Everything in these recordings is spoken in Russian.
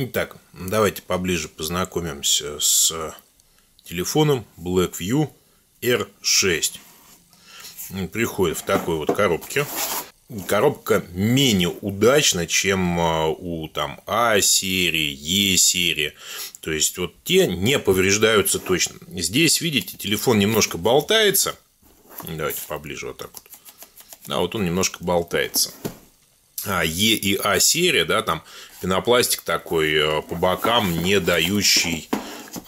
Итак, давайте поближе познакомимся с телефоном Blackview R6. приходит в такой вот коробке. Коробка менее удачна, чем а, у там А-серии, Е-серии. То есть, вот те не повреждаются точно. Здесь, видите, телефон немножко болтается. Давайте поближе вот так вот. Да, вот он немножко болтается. А, е и А серия, да, там пенопластик такой э, по бокам, не дающий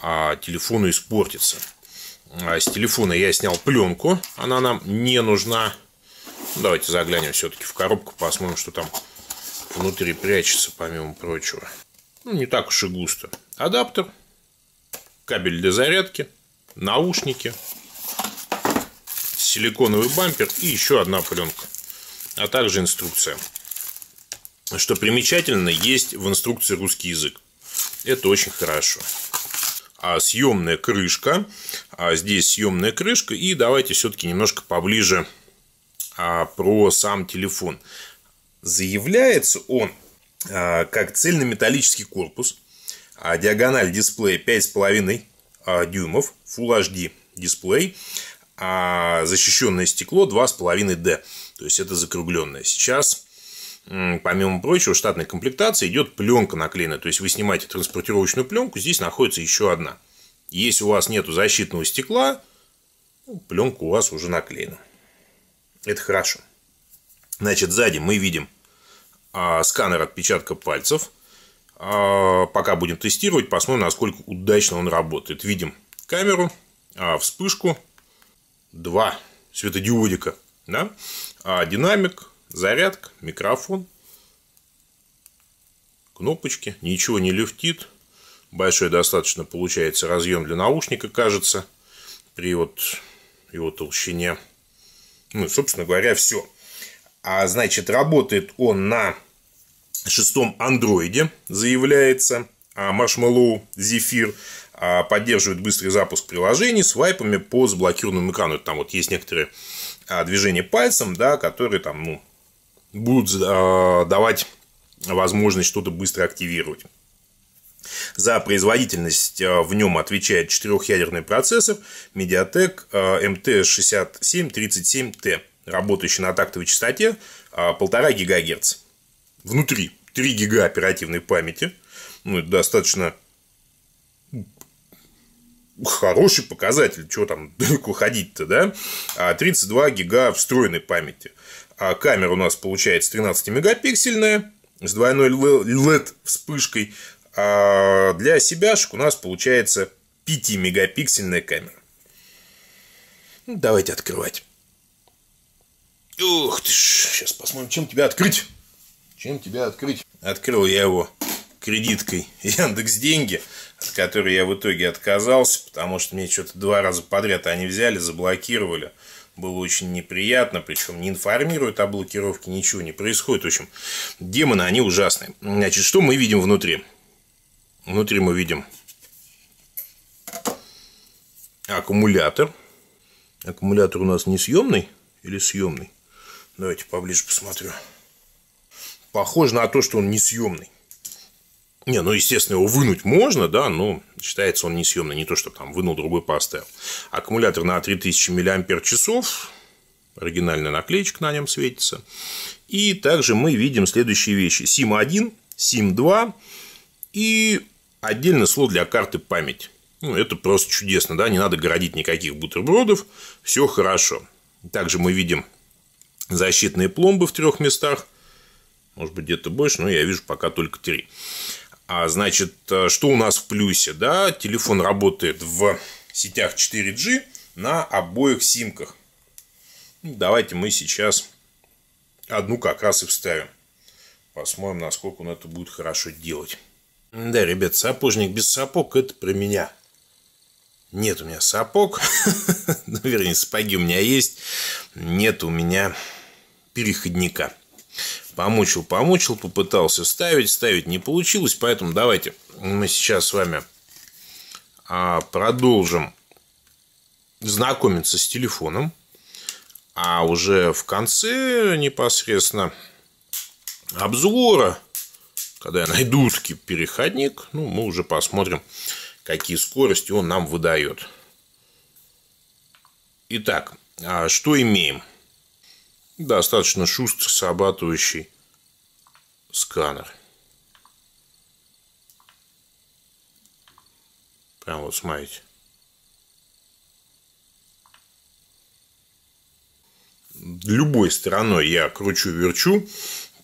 а, телефону испортиться. А с телефона я снял пленку, она нам не нужна. Ну, давайте заглянем все-таки в коробку, посмотрим, что там внутри прячется, помимо прочего. Ну, не так уж и густо. Адаптер, кабель для зарядки, наушники, силиконовый бампер и еще одна пленка, а также инструкция. Что примечательно, есть в инструкции русский язык. Это очень хорошо. А съемная крышка, а здесь съемная крышка, и давайте все-таки немножко поближе а, про сам телефон. Заявляется он а, как цельнометаллический корпус, а, диагональ дисплея 5,5 а, дюймов, Full HD дисплей, а защищенное стекло 2,5D, то есть это закругленное. Сейчас помимо прочего, штатной комплектации идет пленка наклеенная. То есть вы снимаете транспортировочную пленку, здесь находится еще одна. Если у вас нет защитного стекла, ну, пленка у вас уже наклеена. Это хорошо. Значит, сзади мы видим а, сканер отпечатка пальцев. А, пока будем тестировать, посмотрим, насколько удачно он работает. Видим камеру, а, вспышку, два светодиодика, да? динамик, Зарядка, микрофон, кнопочки. Ничего не люфтит. Большой достаточно получается разъем для наушника, кажется, при вот его толщине. Ну, собственно говоря, все. А значит, работает он на шестом андроиде, заявляется. А Marshmallow Zephyr а, поддерживает быстрый запуск приложений с вайпами по заблокированному экрану. Там вот есть некоторые а, движения пальцем, да, которые там, ну, будут э, давать возможность что-то быстро активировать. За производительность э, в нем отвечает четырехъядерный процессор Mediatek MT6737T, э, работающий на тактовой частоте 1,5 ГГц. Внутри 3 ГБ оперативной памяти. Ну, это достаточно ну, хороший показатель, что там далеко ходить-то, да? 32 а гига встроенной памяти а камера у нас получается 13-мегапиксельная с двойной LED-вспышкой, а для себяшек у нас получается 5-мегапиксельная камера. Ну, давайте открывать. Ух ты ж, сейчас посмотрим, чем тебя открыть. Чем тебя открыть. Открыл я его кредиткой Яндекс Деньги, от которой я в итоге отказался, потому что мне что-то два раза подряд они взяли, заблокировали было очень неприятно, причем не информируют о блокировке, ничего не происходит. В общем, демоны, они ужасные. Значит, что мы видим внутри? Внутри мы видим аккумулятор. Аккумулятор у нас не съемный или съемный? Давайте поближе посмотрю. Похоже на то, что он не съемный. Не, ну, естественно, его вынуть можно, да, но считается он несъемный, не то, что там вынул, другой поставил. Аккумулятор на 3000 мАч, оригинальная наклеечка на нем светится. И также мы видим следующие вещи. SIM-1, SIM-2 и отдельно слот для карты память. Ну, это просто чудесно, да, не надо городить никаких бутербродов, все хорошо. Также мы видим защитные пломбы в трех местах, может быть, где-то больше, но я вижу пока только три. А, значит, э, что у нас в плюсе? Да, телефон работает в сетях 4G на обоих симках. Ну, давайте мы сейчас одну как раз и вставим. Посмотрим, насколько он это будет хорошо делать. Да, ребят, сапожник без сапог – это про меня. Нет у меня сапог. ну, вернее, сапоги у меня есть. Нет у меня переходника помучил, помучил, попытался ставить, ставить не получилось, поэтому давайте мы сейчас с вами а, продолжим знакомиться с телефоном, а уже в конце непосредственно обзора, когда я найду таки переходник, ну, мы уже посмотрим, какие скорости он нам выдает. Итак, а, что имеем? достаточно шустро срабатывающий сканер. Прям вот смотрите. Любой стороной я кручу-верчу,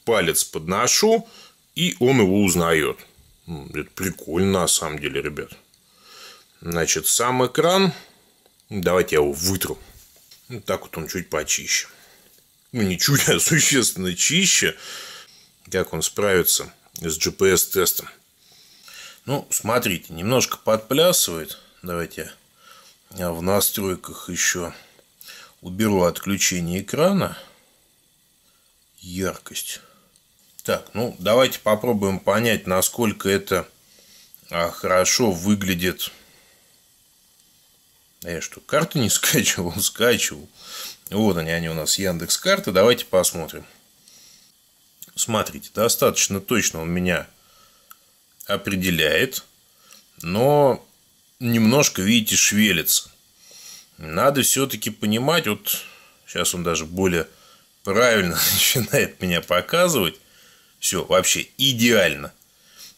палец подношу, и он его узнает. Это прикольно на самом деле, ребят. Значит, сам экран. Давайте я его вытру. Вот так вот он чуть почище ну, ничуть, а существенно чище, как он справится с GPS-тестом. Ну, смотрите, немножко подплясывает. Давайте я в настройках еще уберу отключение экрана. Яркость. Так, ну давайте попробуем понять, насколько это а, хорошо выглядит. Да я что, карту не скачивал? Скачивал. Вот они, они у нас Яндекс карты. Давайте посмотрим. Смотрите, достаточно точно он меня определяет, но немножко, видите, швелится. Надо все-таки понимать, вот сейчас он даже более правильно начинает меня показывать. Все, вообще идеально.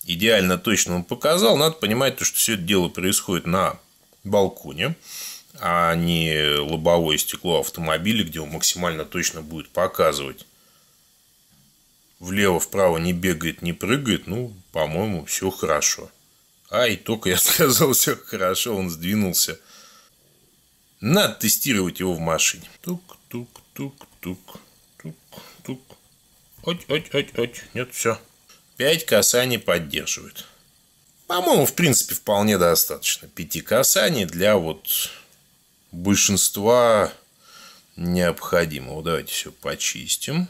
Идеально точно он показал. Надо понимать, то, что все это дело происходит на балконе а не лобовое стекло автомобиля, где он максимально точно будет показывать. Влево-вправо не бегает, не прыгает, ну, по-моему, все хорошо. А, и только я сказал, все хорошо, он сдвинулся. Надо тестировать его в машине. Тук-тук-тук-тук. Тук-тук. Оть-оть-оть-оть. Нет, все. Пять касаний поддерживает. По-моему, в принципе, вполне достаточно. Пяти касаний для вот большинства необходимого. Давайте все почистим.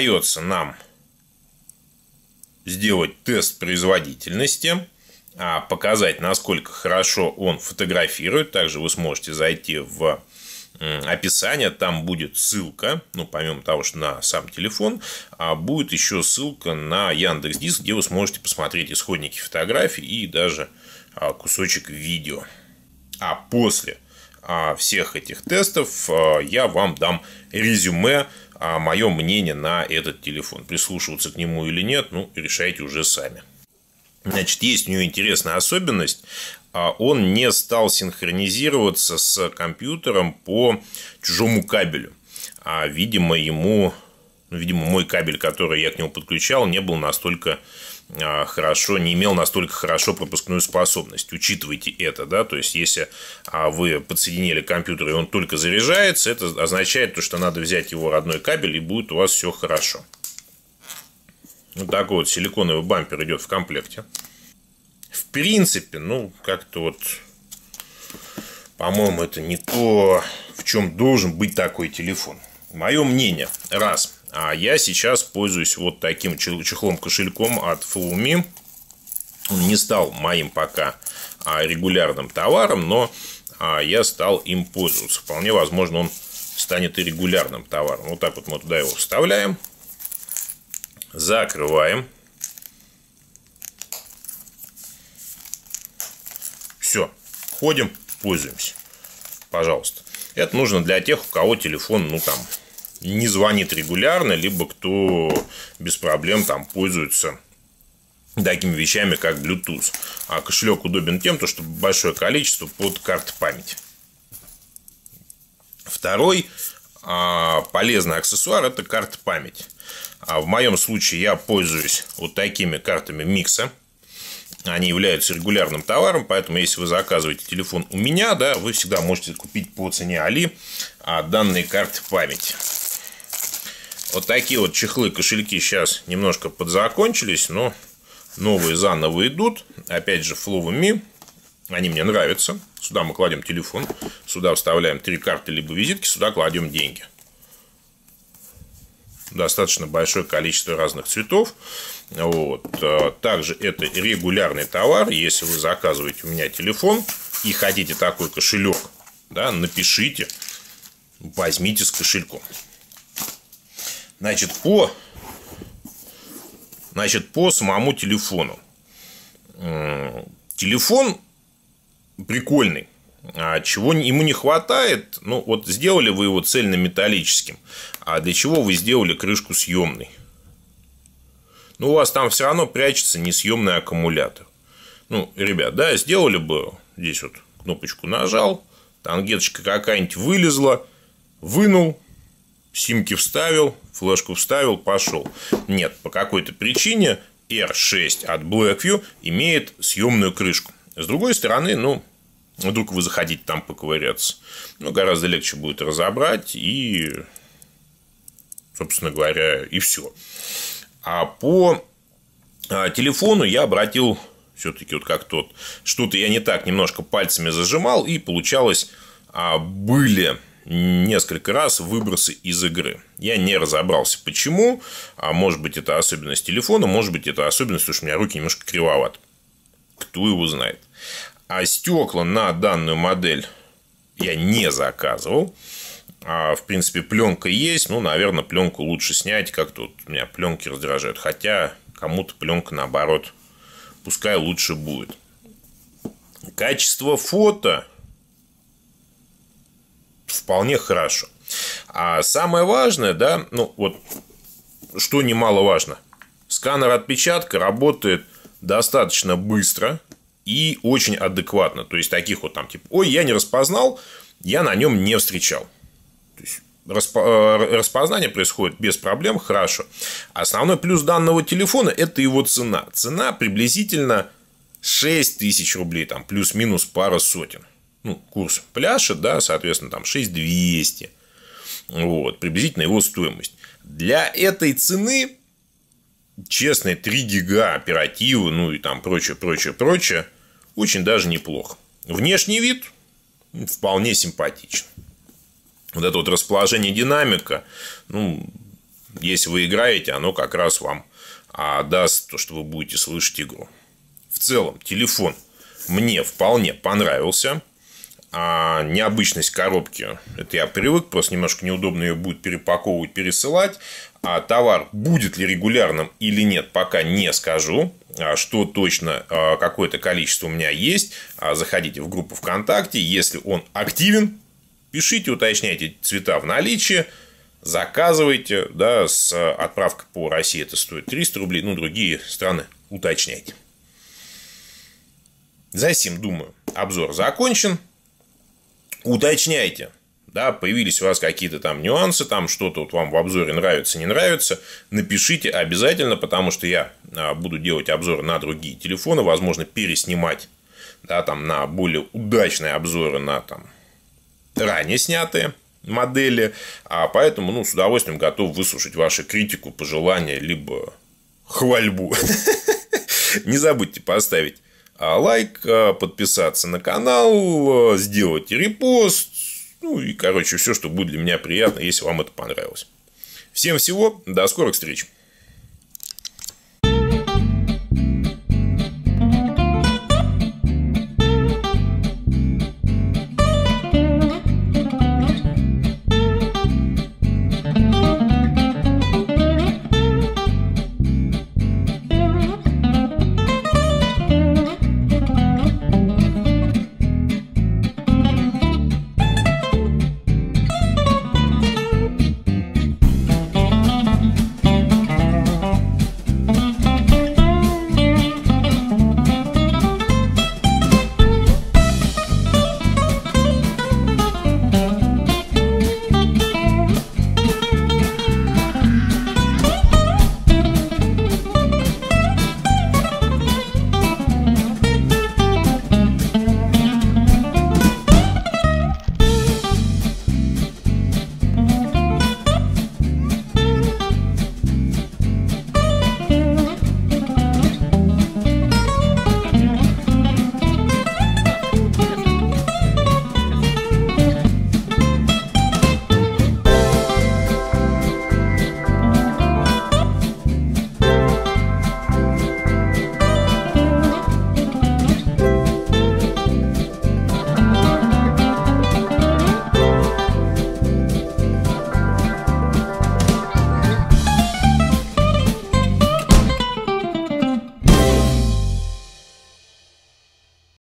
остается нам сделать тест производительности, а показать, насколько хорошо он фотографирует. Также вы сможете зайти в описание, там будет ссылка, ну, помимо того, что на сам телефон, а будет еще ссылка на Яндекс Диск, где вы сможете посмотреть исходники фотографий и даже а, кусочек видео. А после а, всех этих тестов а, я вам дам резюме, а, мое мнение на этот телефон. Прислушиваться к нему или нет, ну, решайте уже сами. Значит, есть у него интересная особенность. Он не стал синхронизироваться с компьютером по чужому кабелю. А, видимо, ему, ну, видимо, мой кабель, который я к нему подключал, не был настолько а, хорошо, не имел настолько хорошо пропускную способность. Учитывайте это, да, то есть если а, вы подсоединили компьютер и он только заряжается, это означает то, что надо взять его родной кабель и будет у вас все хорошо. Вот такой вот силиконовый бампер идет в комплекте. В принципе, ну, как-то вот, по-моему, это не то, в чем должен быть такой телефон. Мое мнение, раз – а я сейчас пользуюсь вот таким чехлом-кошельком от Fulmi. Он не стал моим пока а, регулярным товаром, но а, я стал им пользоваться. Вполне возможно, он станет и регулярным товаром. Вот так вот мы туда его вставляем, закрываем. Все, ходим, пользуемся. Пожалуйста. Это нужно для тех, у кого телефон, ну там, не звонит регулярно, либо кто без проблем там пользуется такими вещами, как Bluetooth. А кошелек удобен тем, что большое количество под карты памяти. Второй а, полезный аксессуар – это карта памяти. А в моем случае я пользуюсь вот такими картами микса. Они являются регулярным товаром, поэтому если вы заказываете телефон у меня, да, вы всегда можете купить по цене Али а, данные карты памяти. Вот такие вот чехлы, кошельки сейчас немножко подзакончились, но новые заново идут. Опять же, фловами. Они мне нравятся. Сюда мы кладем телефон, сюда вставляем три карты либо визитки, сюда кладем деньги. Достаточно большое количество разных цветов. Вот. А, также это регулярный товар. Если вы заказываете у меня телефон и хотите такой кошелек, да, напишите, возьмите с кошельком. Значит, по, значит, по самому телефону. Э, телефон прикольный. А чего ему не хватает, ну вот сделали вы его цельнометаллическим, а для чего вы сделали крышку съемной? Ну у вас там все равно прячется несъемный аккумулятор. Ну, ребят, да, сделали бы здесь вот кнопочку нажал, тангеточка какая-нибудь вылезла, вынул, симки вставил, флешку вставил, пошел. Нет, по какой-то причине R6 от Blackview имеет съемную крышку. С другой стороны, ну, вдруг вы заходите там поковыряться. Ну, гораздо легче будет разобрать и, собственно говоря, и все. А по а, телефону я обратил все-таки вот как тот, что-то я не так немножко пальцами зажимал, и получалось, а, были несколько раз выбросы из игры. Я не разобрался, почему. А может быть, это особенность телефона, может быть, это особенность, уж у меня руки немножко кривоват. Кто его знает. А стекла на данную модель я не заказывал. А, в принципе, пленка есть. Ну, наверное, пленку лучше снять. Как тут у меня пленки раздражают. Хотя кому-то пленка наоборот. Пускай лучше будет. Качество фото вполне хорошо. А самое важное, да, ну вот, что немаловажно, сканер отпечатка работает достаточно быстро и очень адекватно. То есть, таких вот там, типа, ой, я не распознал, я на нем не встречал. То есть, э, распознание происходит без проблем, хорошо. Основной плюс данного телефона – это его цена. Цена приблизительно 6 тысяч рублей, там плюс-минус пара сотен ну, курс пляшет, да, соответственно, там 6200, вот, приблизительно его стоимость. Для этой цены, честно 3 гига оперативы, ну и там прочее, прочее, прочее, очень даже неплохо. Внешний вид вполне симпатичен. Вот это вот расположение динамика, ну, если вы играете, оно как раз вам даст то, что вы будете слышать игру. В целом, телефон мне вполне понравился а, необычность коробки. Это я привык, просто немножко неудобно ее будет перепаковывать, пересылать. А товар будет ли регулярным или нет, пока не скажу. А что точно а, какое-то количество у меня есть. А, заходите в группу ВКонтакте. Если он активен, пишите, уточняйте цвета в наличии. Заказывайте, да, с а, отправкой по России это стоит 300 рублей, ну, другие страны уточняйте. За сим, думаю, обзор закончен уточняйте. Да, появились у вас какие-то там нюансы, там что-то вот вам в обзоре нравится, не нравится, напишите обязательно, потому что я а, буду делать обзоры на другие телефоны, возможно, переснимать да, там, на более удачные обзоры на там, ранее снятые модели, а поэтому ну, с удовольствием готов выслушать вашу критику, пожелания, либо хвальбу. Не забудьте поставить а, лайк, а, подписаться на канал, а, сделать репост, ну и, короче, все, что будет для меня приятно, если вам это понравилось. Всем всего, до скорых встреч!